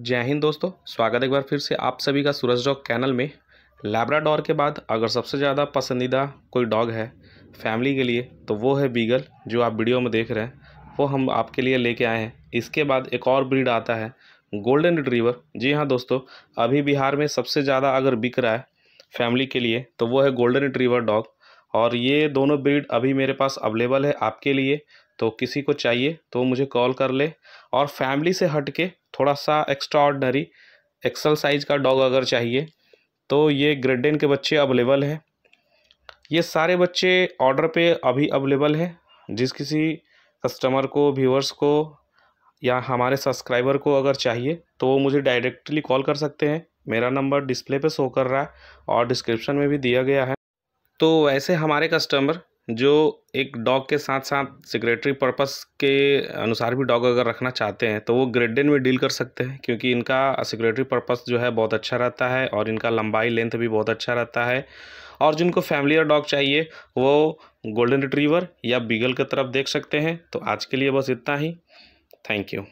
जय हिंद दोस्तों स्वागत है एक बार फिर से आप सभी का सूरज डॉग कैनल में लैब्राडोर के बाद अगर सबसे ज़्यादा पसंदीदा कोई डॉग है फैमिली के लिए तो वो है बीगल जो आप वीडियो में देख रहे हैं वो हम आपके लिए लेके आए हैं इसके बाद एक और ब्रीड आता है गोल्डन रिट्रीवर जी हाँ दोस्तों अभी बिहार में सबसे ज़्यादा अगर बिक रहा है फैमिली के लिए तो वो है गोल्डन रिट्रीवर डॉग और ये दोनों ब्रीड अभी मेरे पास अवेलेबल है आपके लिए तो किसी को चाहिए तो मुझे कॉल कर ले और फैमिली से हट के थोड़ा सा एक्स्ट्रा ऑर्डनरी एक्सल साइज का डॉग अगर चाहिए तो ये ग्रेडेन के बच्चे अवेलेबल है ये सारे बच्चे ऑर्डर पे अभी अवेलेबल है जिस किसी कस्टमर को व्यूअर्स को या हमारे सब्सक्राइबर को अगर चाहिए तो वो मुझे डायरेक्टली कॉल कर सकते हैं मेरा नंबर डिस्प्ले पे शो कर रहा है और डिस्क्रिप्शन में भी दिया गया है तो वैसे हमारे कस्टमर जो एक डॉग के साथ साथ सेक्रेटरी पर्पस के अनुसार भी डॉग अगर रखना चाहते हैं तो वो ग्रेडेन में डील कर सकते हैं क्योंकि इनका सेक्रेटरी पर्पस जो है बहुत अच्छा रहता है और इनका लंबाई लेंथ भी बहुत अच्छा रहता है और जिनको फैमिली और डॉग चाहिए वो गोल्डन रिट्रीवर या बीगल की तरफ देख सकते हैं तो आज के लिए बस इतना ही थैंक यू